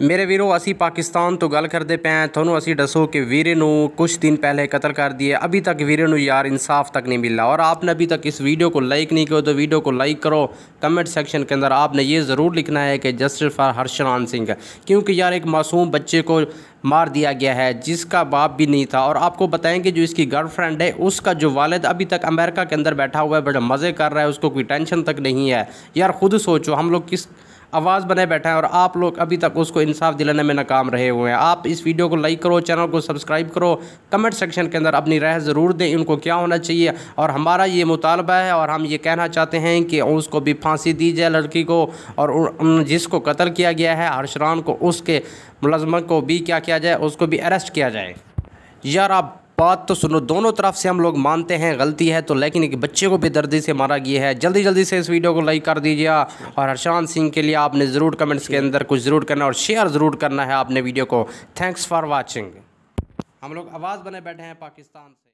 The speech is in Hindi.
मेरे वीरों असी पाकिस्तान तो गल करते पे हैं थोनों असी दसो कि वीरे नू कुछ दिन पहले कतल कर दिए अभी तक वीरे नू यार इंसाफ तक नहीं मिला और आपने अभी तक इस वीडियो को लाइक नहीं किया तो वीडियो को लाइक करो कमेंट सेक्शन के अंदर आपने ये ज़रूर लिखना है कि जस्टिस फॉर हर्षनान सिंह क्योंकि यार एक मासूम बच्चे को मार दिया गया है जिसका बाप भी नहीं था और आपको कि जो इसकी गर्लफ्रेंड है उसका जो वालद अभी तक अमेरिका के अंदर बैठा हुआ है बड़ा मज़े कर रहा है उसको कोई टेंशन तक नहीं है यार खुद सोचो हम लोग किस आवाज़ बनाए बैठा है और आप लोग अभी तक उसको इंसाफ दिलाने में नाकाम रहे हुए हैं आप इस वीडियो को लाइक करो चैनल को सब्सक्राइब करो कमेंट सेक्शन के अंदर अपनी राय ज़रूर दें उनको क्या होना चाहिए और हमारा ये मुतालबा है और हम ये कहना चाहते हैं कि उसको भी फांसी दी जाए लड़की को और जिसको कत्ल किया गया है हर्षरान को उसके मुलाजमत को भी क्या किया जाए उसको भी अरेस्ट किया जाए यार आप बात तो सुनो दोनों तरफ से हम लोग मानते हैं गलती है तो लेकिन एक बच्चे को भी दर्दी से मारा गया है जल्दी जल्दी से इस वीडियो को लाइक कर दीजिए और हरशांत सिंह के लिए आपने ज़रूर कमेंट्स के अंदर कुछ ज़रूर करना और शेयर ज़रूर करना है आपने वीडियो को थैंक्स फॉर वॉचिंग हम लोग आवाज़ बने बैठे हैं पाकिस्तान से